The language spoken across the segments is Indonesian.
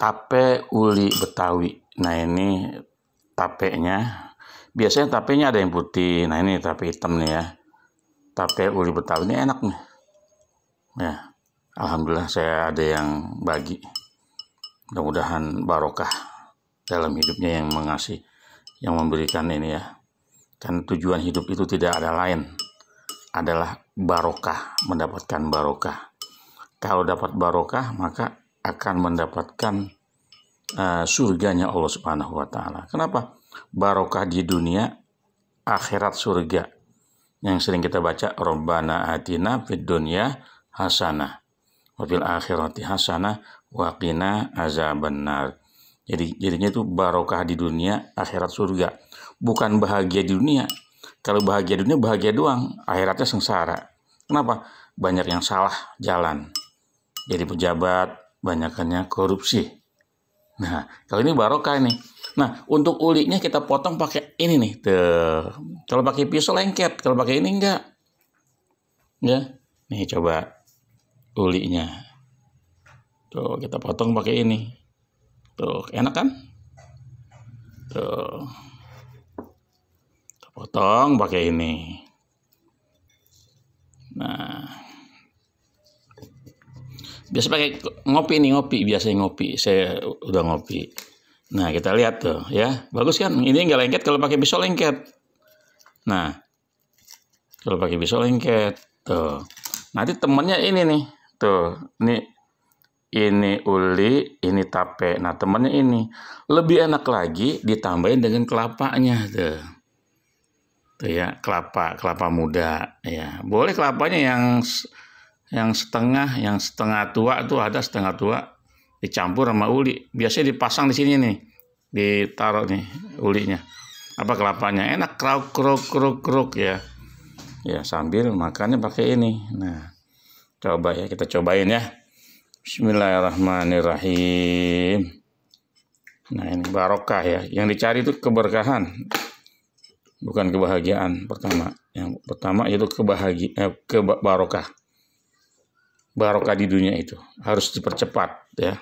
tape uli Betawi. Nah ini tapenya. Biasanya tapenya ada yang putih. Nah ini tape hitam nih ya. Tape uli Betawi ini enak nih. Ya, alhamdulillah saya ada yang bagi. Mudah-mudahan barokah dalam hidupnya yang mengasih, yang memberikan ini ya. Kan tujuan hidup itu tidak ada lain adalah barokah, mendapatkan barokah. Kalau dapat barokah, maka akan mendapatkan uh, surganya Allah Subhanahu wa taala. Kenapa? Barokah di dunia, akhirat surga. Yang sering kita baca Rabbana atina fid dunya hasanah wa fil akhirati hasanah wa qina azabannar. Jadi jadinya itu barokah di dunia, akhirat surga. Bukan bahagia di dunia. Kalau bahagia di dunia bahagia doang, akhiratnya sengsara. Kenapa? Banyak yang salah jalan. Jadi pejabat, banyakannya korupsi. Nah, kalau ini barokah ini Nah, untuk uliknya kita potong pakai ini nih. Tuh. Kalau pakai pisau lengket, kalau pakai ini enggak. Ya. Nih coba uliknya. Tuh, kita potong pakai ini. Tuh, enak kan? Tuh. Kita potong pakai ini. biasa pakai ngopi nih ngopi biasanya ngopi saya udah ngopi nah kita lihat tuh ya bagus kan ini nggak lengket kalau pakai pisau lengket nah kalau pakai pisau lengket tuh nanti temennya ini nih tuh ini ini uli ini tape nah temennya ini lebih enak lagi ditambahin dengan kelapanya tuh tuh ya kelapa kelapa muda ya boleh kelapanya yang yang setengah, yang setengah tua itu ada setengah tua dicampur sama uli. Biasanya dipasang di sini nih, ditaruh nih ulinya. Apa kelapanya? Enak kruk kruk kruk kruk ya. Ya sambil makannya pakai ini. Nah, coba ya kita cobain ya. Bismillahirrahmanirrahim. Nah ini barokah ya. Yang dicari itu keberkahan, bukan kebahagiaan pertama. Yang pertama itu kebahagiaan, eh, kebarokah barokah di dunia itu harus dipercepat ya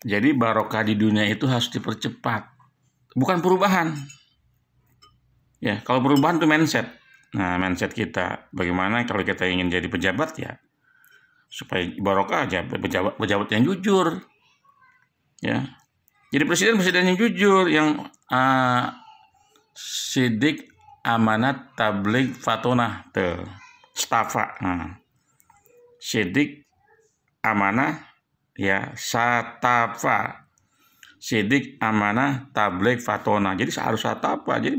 Jadi barokah di dunia itu harus dipercepat. Bukan perubahan. Ya, kalau perubahan itu mindset. Nah, mindset kita bagaimana kalau kita ingin jadi pejabat ya supaya barokah aja pejabat pejabat yang jujur. Ya. Jadi presiden presiden yang jujur yang uh, sidik amanat tablik fatona te stafa nah. sidik amanah ya satafa sidik amanah tablik fatona jadi harus satafa jadi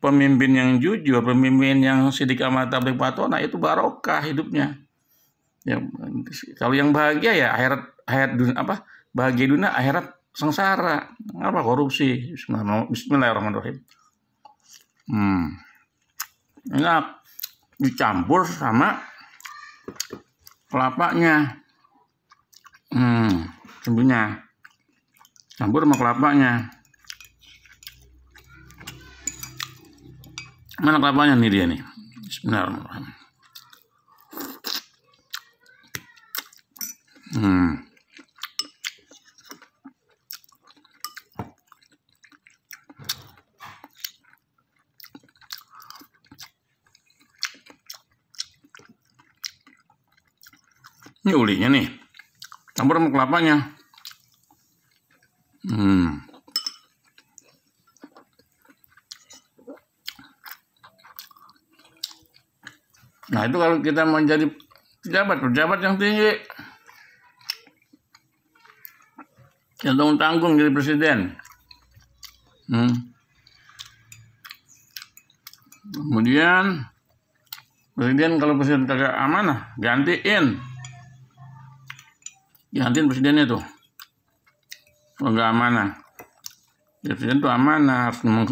pemimpin yang jujur pemimpin yang sidik amanah tablik fatona itu barokah hidupnya ya kalau yang bahagia ya akhirat akhirat dunia apa bahagia dunia akhirat sengsara apa korupsi Bismillahirrahmanirrahim Hmm. Enak. Dicampur sama kelapanya. Hmm, cembunya. Campur sama kelapanya. Mana kelapanya nih dia nih? Bismillahirrahmanirrahim. Hmm. Ini ulinya nih. Campur sama kelapanya. Hmm. Nah itu kalau kita mau jadi pejabat, pejabat yang tinggi. Yang tanggung tanggung jadi presiden. Hmm. Kemudian presiden kalau presiden kagak amanah gantiin Gantiin presidennya tuh kalau nggak amanah ya, presiden itu amanah harus meng,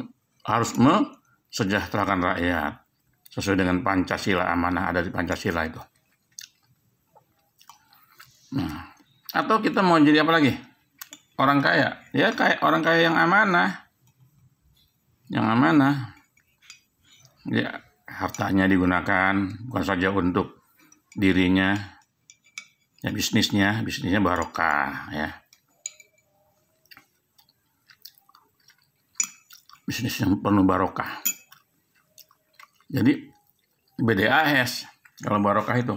harus mesejahterakan rakyat sesuai dengan pancasila amanah ada di pancasila itu nah atau kita mau jadi apa lagi orang kaya ya kayak orang kaya yang amanah yang amanah ya hartanya digunakan bukan saja untuk dirinya ya bisnisnya bisnisnya barokah ya bisnis yang penuh barokah jadi BDAS kalau barokah itu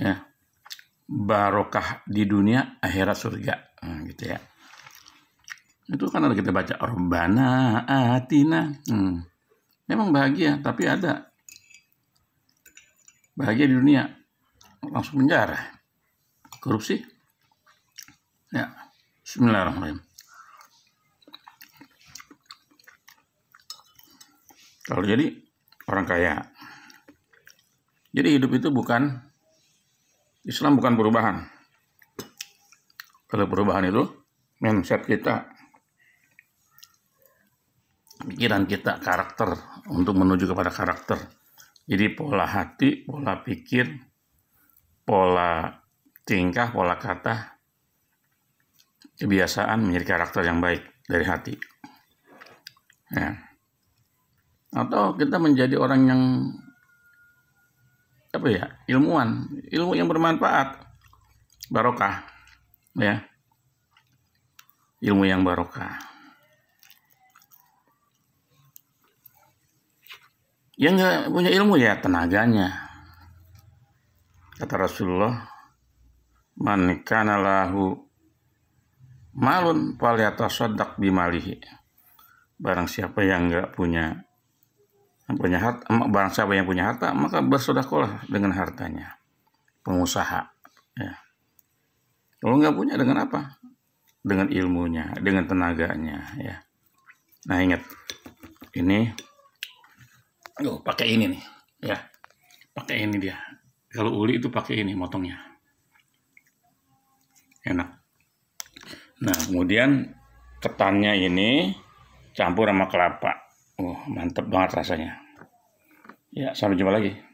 ya barokah di dunia akhirat surga nah, gitu ya itu kan ada kita baca Rabbana atina hmm. memang bahagia tapi ada bahagia di dunia langsung penjara korupsi ya Bismillahirrahmanirrahim kalau jadi orang kaya jadi hidup itu bukan Islam bukan perubahan kalau perubahan itu mindset kita pikiran kita karakter untuk menuju kepada karakter jadi pola hati pola pikir pola tingkah, pola kata, kebiasaan menjadi karakter yang baik dari hati. Ya. Atau kita menjadi orang yang apa ya ilmuwan, ilmu yang bermanfaat, barokah, ya, ilmu yang barokah. Yang nggak punya ilmu ya tenaganya, Kata Rasulullah, "Man kana lahu malun falyatasaddaq bimalihi." Barang siapa yang enggak punya punya harta, barang siapa yang punya harta, maka bersedekahlah dengan hartanya. Pengusaha, ya. Kalau nggak punya dengan apa? Dengan ilmunya, dengan tenaganya, ya. Nah ingat, ini, oh, pakai ini nih, ya, pakai ini dia, kalau uli itu pakai ini motongnya. Enak. Nah, kemudian ketannya ini campur sama kelapa. Oh, mantep banget rasanya. Ya, sampai jumpa lagi.